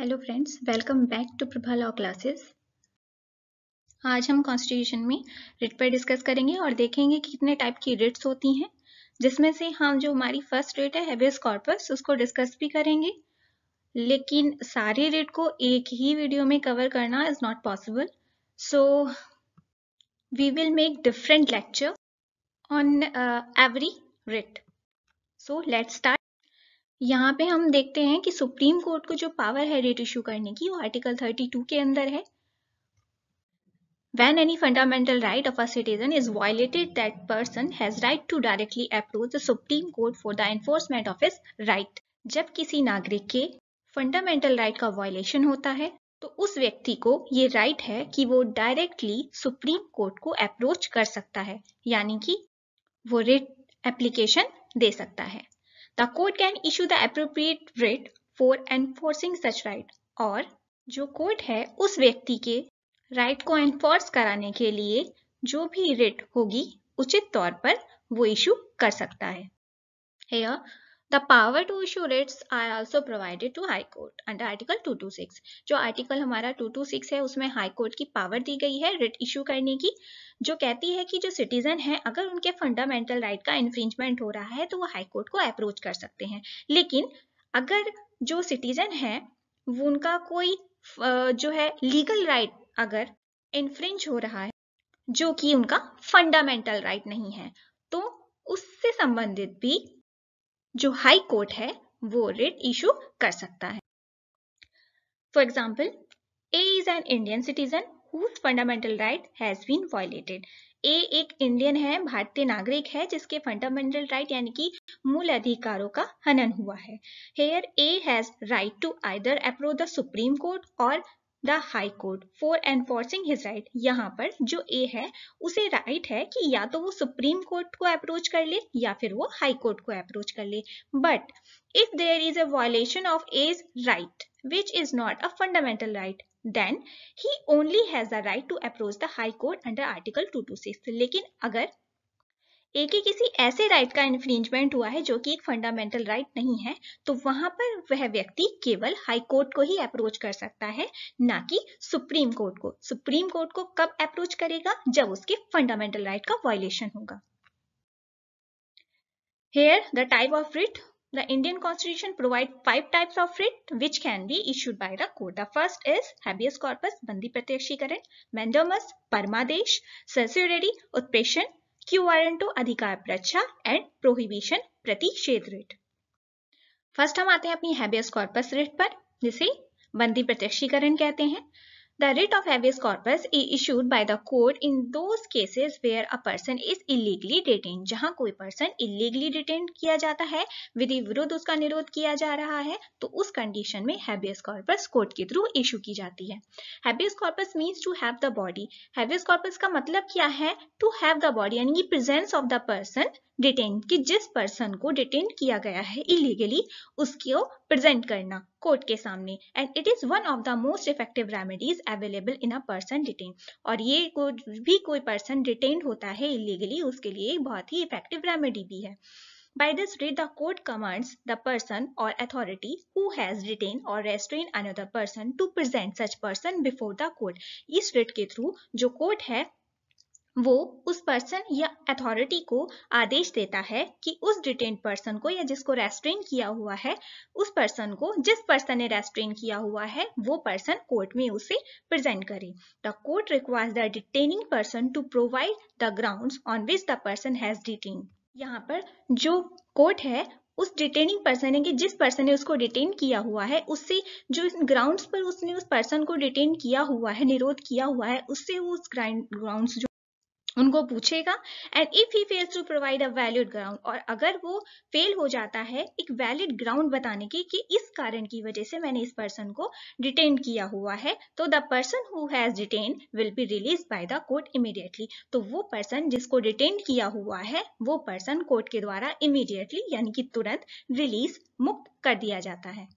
Hello friends welcome back to Prabha law classes आज हम constitution में रिट पर डिस्कस करेंगे और देखेंगे कि कितने टाइप की रिट्स होती हैं जिसमें से हम जो हमारी फर्स्ट रिट है हैवियस कॉर्पस उसको डिस्कस भी करेंगे लेकिन सारे रिट को एक ही वीडियो में कवर करना is not possible so we will make different lecture on every writ so let start यहाँ पे हम देखते हैं कि सुप्रीम कोर्ट को जो पावर है रेट इश्यू करने की वो आर्टिकल टू के अंदर है when any fundamental right of a is violated that person has right to directly approach the supreme court for the enforcement of is right जब किसी नागरिक के फंडामेंटल राइट का वायलेशन होता है तो उस व्यक्ति को ये राइट right है कि वो डायरेक्टली सुप्रीम कोर्ट को अप्रोच कर सकता है यानी कि वो रेट एप्लीकेशन दे सकता है The court can issue the appropriate writ for enforcing such right or जो कोर्ट है उस व्यक्ति के राइट को एनफोर्स कराने के लिए जो भी रिट होगी उचित तौर पर वो इशू कर सकता है Here, the power to issue writs are also provided to high court under article 226 जो आर्टिकल हमारा 226 है उसमें हाई कोर्ट की पावर दी गई है रिट इशू करने की जो कहती है कि जो सिटीजन है अगर उनके फंडामेंटल राइट का इन्फ्रिंजमेंट हो रहा है तो वो हाई कोर्ट को अप्रोच कर सकते हैं लेकिन अगर जो सिटीजन है वो उनका कोई जो है लीगल राइट अगर इन्फ्रिंज हो रहा है जो कि उनका फंडामेंटल राइट नहीं है तो उससे संबंधित भी जो हाई कोर्ट है वो रिट इशू कर सकता है for example A is an Indian citizen fundamental right has been violated A एक इंडियन है भारतीय नागरिक है जिसके फंडामेंटल राइट यानी कि मूल अधिकारों का हनन हुआ है here A has right to either approach the supreme court और the high court for enforcing his right यहाँ पर जो ए है उसे राइट right है कि या तो वो सुप्रीम कोर्ट को अप्रोच कर ले या फिर वो हाई कोर्ट को अप्रोच कर ले but if there is a violation of as right which is not a fundamental right then he only has the right to approach the high court under article 226 लेकिन अगर एक ही किसी ऐसे right का infringement हुआ है जो कि एक फंडामेंटल राइट नहीं है तो वहां पर वह व्यक्ति केवल हाई कोर्ट को ही अप्रोच कर सकता है ना कि सुप्रीम कोर्ट को सुप्रीम कोर्ट को कब अप्रोच करेगा जब उसके फंडामेंटल राइट का वायलेशन होगा here the type of writ the Indian constitution provide five types of writ which can be issued by the court the first is habeas corpus बंदी प्रत्यक्षीकरण mandamus परमादेश सर्स्योरिटी उत्प्रेषण quo टू अधिकार प्रच्छा and prohibition प्रतिषेध writ first हम आते हैं अपनी हैबियस कॉर्पस रिट पर जिसे बंदी प्रत्यक्षीकरण कहते हैं The writ of habeas corpus is issued by the court in those cases where a person is illegally detained. जहां कोई person illegally detained किया जाता है विधि विरुद्ध उसका निरोध किया जा रहा है तो उस condition में habeas corpus court के through issue की जाती है habeas corpus means to have the body. habeas corpus का मतलब क्या है to have the body यानी presence of the person detain कि जिस पर्सन को डिटेन किया गया है इलीगली उसको प्रेजेंट करना कोर्ट के सामने and it is one of the most effective remedies available in a person detain और ये को भी कोई पर्सन डिटेन होता है इलीगली उसके लिए बहुत ही इफेक्टिव रेमेडी भी है By this writ, the court commands the person or authority who has detained or restrained another person to present such person before the court. इस writ के through जो court है वो उस पर्सन या अथॉरिटी को आदेश देता है कि उस डिटेन पर्सन को या जिसको रेस्ट्रेन किया हुआ है उस पर्सन को जिस पर्सन ने रेस्ट्रेन किया हुआ है वो पर्सन कोर्ट में उसे प्रेजेंट करे the court requires the detaining person to provide the ground on which the person has detain यहाँ पर जो कोर्ट है उस डिटेनिंग पर्सन है कि जिस पर्सन ने उसको डिटेन किया हुआ है उससे जो ग्राउंड्स पर उसने उस पर्सन को डिटेन किया हुआ है निरोध किया हुआ है उससे वो उस ग्राउंड्स उनको पूछेगा and if he fails to provide a valid ground और अगर वो फेल हो जाता है एक वैलिड ग्राउंड बताने की कि इस कारण की वजह से मैंने इस पर्सन को डिटेन किया हुआ है तो the person who has detain will be release by the court immediately तो वो पर्सन जिसको डिटेन किया हुआ है वो पर्सन कोर्ट के द्वारा इमीडिएटली यानी कि तुरंत रिलीज मुक्त कर दिया जाता है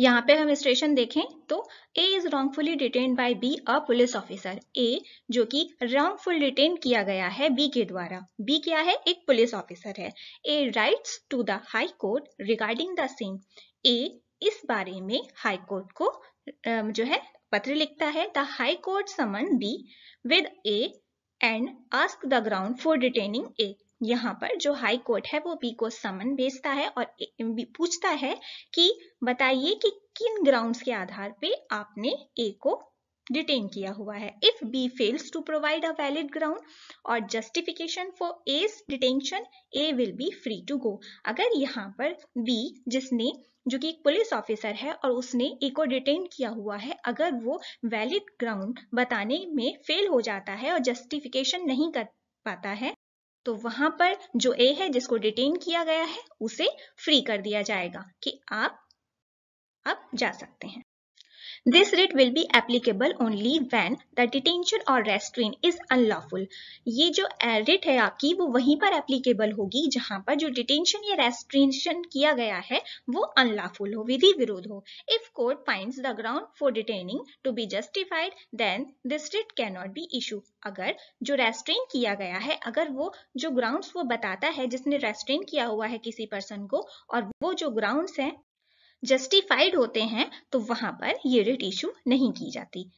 यहाँ पे हम स्टेशन देखें तो A is wrongfully detain by B a police officer uh जो कि रॉन्गफुल डिटेन किया गया है बी के द्वारा बी क्या है एक पुलिस ऑफिसर है A writes to the high court regarding the same uh इस बारे में हाई कोर्ट को जो है पत्र लिखता है the high court summon B with uh and ask the ground for detaining uh यहाँ पर जो हाई कोर्ट है वो बी को समन भेजता है और पूछता है कि बताइए कि किन ग्राउंड्स के आधार पे आपने ए को डिटेन किया हुआ है if B fails to provide a valid ground और justification for as detention A will be free to go अगर यहाँ पर बी जिसने जो कि एक पुलिस ऑफिसर है और उसने ए को डिटेन किया हुआ है अगर वो वैलिड ग्राउंड बताने में फेल हो जाता है और जस्टिफिकेशन नहीं कर पाता है तो वहां पर जो ए है जिसको डिटेन किया गया है उसे फ्री कर दिया जाएगा कि आप अब जा सकते हैं This writ will be applicable only when the detention or restraint is unlawful. ये जो writ है आपकी वो वहीं पर applicable होगी जहां पर जो detention या restriction किया गया है वो unlawful हो विधि विरोध हो If court finds the ground for detaining to be justified, then this writ cannot be issued. अगर जो restraint किया गया है अगर वो जो grounds वो बताता है जिसने restraint किया हुआ है किसी person को और वो जो grounds हैं जस्टिफाइड होते हैं तो वहां पर ये रेट इशू नहीं की जाती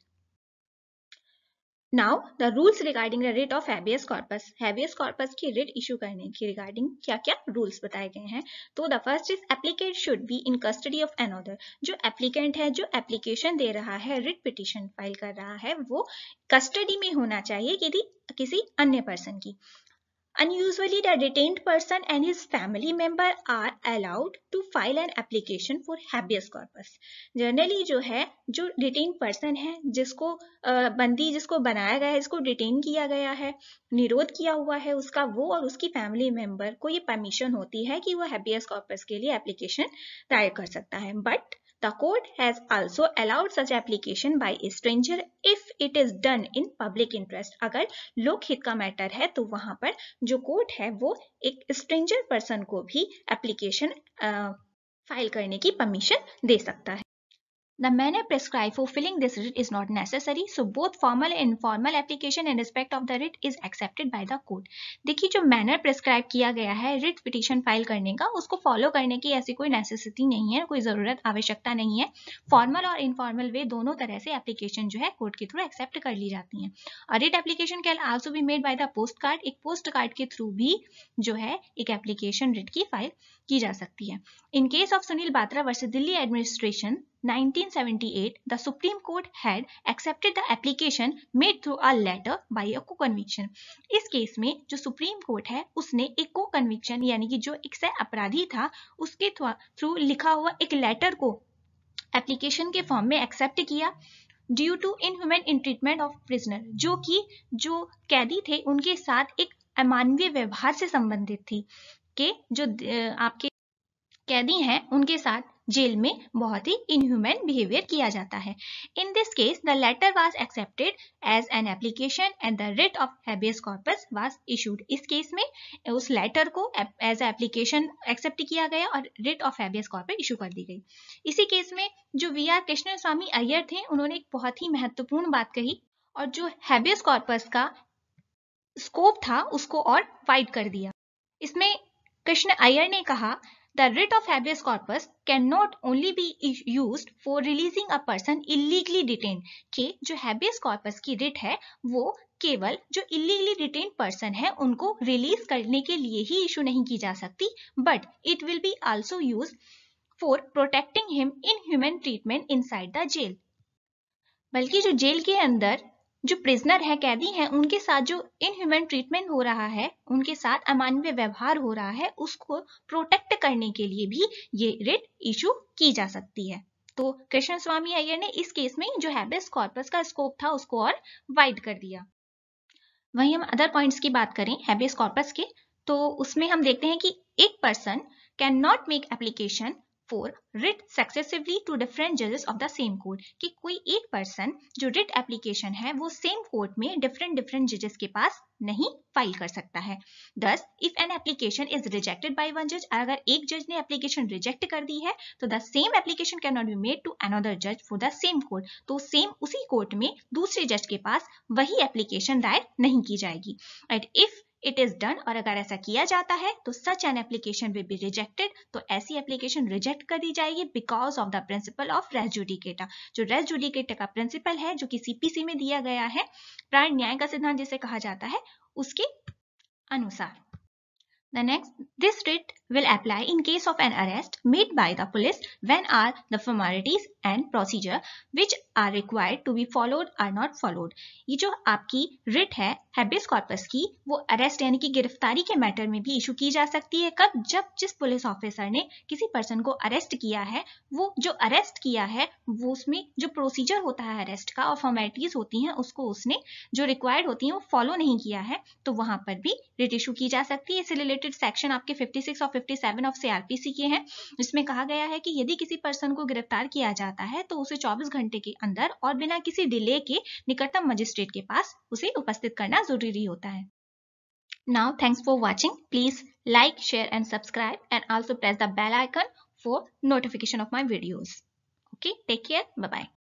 now the rules regarding the writ of habeas corpus habeas corpus की रेट इशू करने की रिगार्डिंग क्या क्या रूल्स बताए गए हैं तो the first is applicant should be in custody of another जो एप्लीकेंट है जो एप्लीकेशन दे रहा है रिट पिटिशन फाइल कर रहा है वो कस्टडी में होना चाहिए यदि किसी अन्य पर्सन की Unusually, the detained person and his family member are allowed to file an application for habeas corpus. Generally जो है जो detained person है जिसको बंदी जिसको बनाया गया है इसको detain किया गया है निरोध किया हुआ है उसका वो और उसकी family member को ये permission होती है कि वो habeas corpus के लिए application दायर कर सकता है But The court has also allowed such application by a stranger if it is done in public interest. अगर लोकहित का मैटर है तो वहां पर जो कोर्ट है वो एक स्ट्रेंजर पर्सन को भी एप्लीकेशन फाइल करने की परमिशन दे सकता है The manner prescribed for filling this writ is not necessary. So both formal and informal application in respect of the writ is accepted by the court. देखिए जो manner prescribe किया गया है writ petition file करने का उसको follow करने की ऐसी कोई necessity नहीं है कोई ज़रूरत आवश्यकता नहीं है formal और informal way दोनों तरह से application जो है court के through accept कर ली जाती है A writ application can also be made by the postcard. एक postcard के through भी जो है एक application writ की file की जा सकती है In case of Sunil Batra versus Delhi administration 1978, the Supreme Court had accepted the application made through a letter by a को कन्विक्शन इस केस में जो सुप्रीम कोर्ट है उसने एक को कन्विक्शन यानी कि जो एक अपराधी था उसके थ्रू लिखा हुआ एक लेटर को एप्लीकेशन के फॉर्म में एक्सेप्ट किया due to inhuman in treatment of prisoner जो कि जो कैदी थे उनके साथ एक अमानवीय व्यवहार से संबंधित थी के जो आपके कैदी हैं उनके साथ जेल में बहुत ही इनह्यूमन बिहेवियर किया जाता है in this case the letter was accepted as an application and the writ of habeas corpus was issued इस केस में उस लेटर को एज ए एप्लीकेशन एक्सेप्ट किया गया और writ of habeas corpus issue कर दी गई इसी केस में जो वी आर कृष्ण स्वामी अय्यर थे उन्होंने एक बहुत ही महत्वपूर्ण बात कही और जो हैबियस कॉर्पस का स्कोप था उसको और वाइड कर दिया इसमें कृष्ण अय्यर ने कहा The writ of habeas corpus cannot only be used for releasing a person illegally detained ke jo habeas corpus ki writ hai wo केवल जो इलीगली detained पर्सन है उनको रिलीज करने के लिए ही इशू नहीं की जा सकती but it will be also used for protecting him in human treatment inside the jail बल्कि जो जेल के अंदर जो प्रिजनर है कैदी हैं उनके साथ जो इनह्यूमन ट्रीटमेंट हो रहा है उनके साथ अमानवीय व्यवहार हो रहा है उसको प्रोटेक्ट करने के लिए भी ये रिट इशू की जा सकती है तो कृष्ण स्वामी अय्यर ने इस केस में जो हैबिस कॉर्पस का स्कोप था उसको और वाइड कर दिया वहीं हम अदर पॉइंट्स की बात करें हैबियस कॉर्पस के तो उसमें हम देखते हैं कि एक person can not make application for writ successively to different जजेस ऑफ द सेम कोर्ट कि कोई एक पर्सन जो रिट एप्लीकेशन है वो सेम कोर्ट में डिफरेंट डिफरेंट जजेस के पास नहीं फाइल कर सकता है thus if an application is rejected by one जज अगर एक जज ने एप्लीकेशन रिजेक्ट कर दी है तो the same application can not be made to another जज फॉर द सेम कोर्ट तो सेम उसी कोर्ट में दूसरे जज के पास वही एप्लीकेशन दायर नहीं की जाएगी and if it is done और अगर ऐसा किया जाता है तो such an application will be rejected तो ऐसी एप्लीकेशन रिजेक्ट कर दी जाएगी because of the principle of res judicata जो रेस जुडिकेटा का प्रिंसिपल है जो कि सीपीसी में दिया गया है प्राण न्याय का सिद्धांत जिसे कहा जाता है उसके अनुसार the next this writ will apply in case of an arrest made by the police when are the formalities and procedure which are required to be followed are not followed ये जो आपकी रिट है habeas corpus की वो arrest यानी कि गिरफ्तारी के मैटर में भी इशू की जा सकती है कब जब जिस पुलिस ऑफिसर ने किसी पर्सन को अरेस्ट किया है वो जो अरेस्ट किया है वो उसमें जो प्रोसीजर होता है अरेस्ट का और फॉर्मेलिटीज होती हैं उसको उसने जो रिक्वायर्ड होती हैं वो फॉलो नहीं किया है तो वहां पर भी रिट इशू की जा सकती है इससे रिलेटेड सेक्शन आपके 56 और 57 ऑफ सीआरपीसी के हैं इसमें कहा गया है कि यदि किसी पर्सन को गिरफ्तार किया जाता है तो उसे 24 घंटे के अंदर और बिना किसी डिले के निकटतम मजिस्ट्रेट के पास उसे उपस्थित करना जरूरी होता है now thanks for watching please like share and subscribe and also press the bell icon for notification of my videos okay take care bye